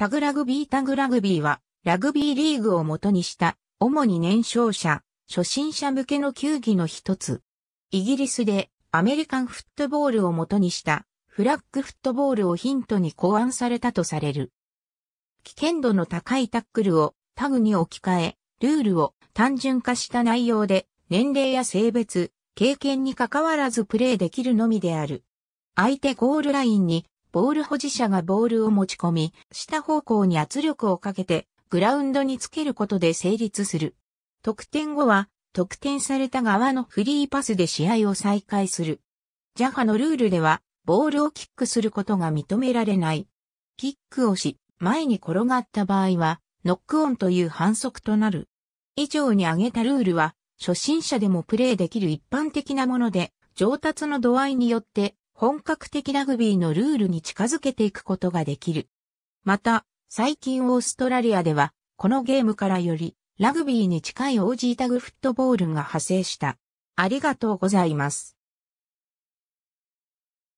タグラグビータグラグビーは、ラグビーリーグを元にした、主に年少者、初心者向けの球技の一つ。イギリスで、アメリカンフットボールを元にした、フラッグフットボールをヒントに考案されたとされる。危険度の高いタックルをタグに置き換え、ルールを単純化した内容で、年齢や性別、経験に関わらずプレーできるのみである。相手ゴールラインにボール保持者がボールを持ち込み、下方向に圧力をかけて、グラウンドにつけることで成立する。得点後は、得点された側のフリーパスで試合を再開する。ジャハのルールでは、ボールをキックすることが認められない。キックをし、前に転がった場合は、ノックオンという反則となる。以上に挙げたルールは、初心者でもプレイできる一般的なもので、上達の度合いによって本格的ラグビーのルールに近づけていくことができる。また、最近オーストラリアでは、このゲームからより、ラグビーに近いオージータグフットボールが派生した。ありがとうございます。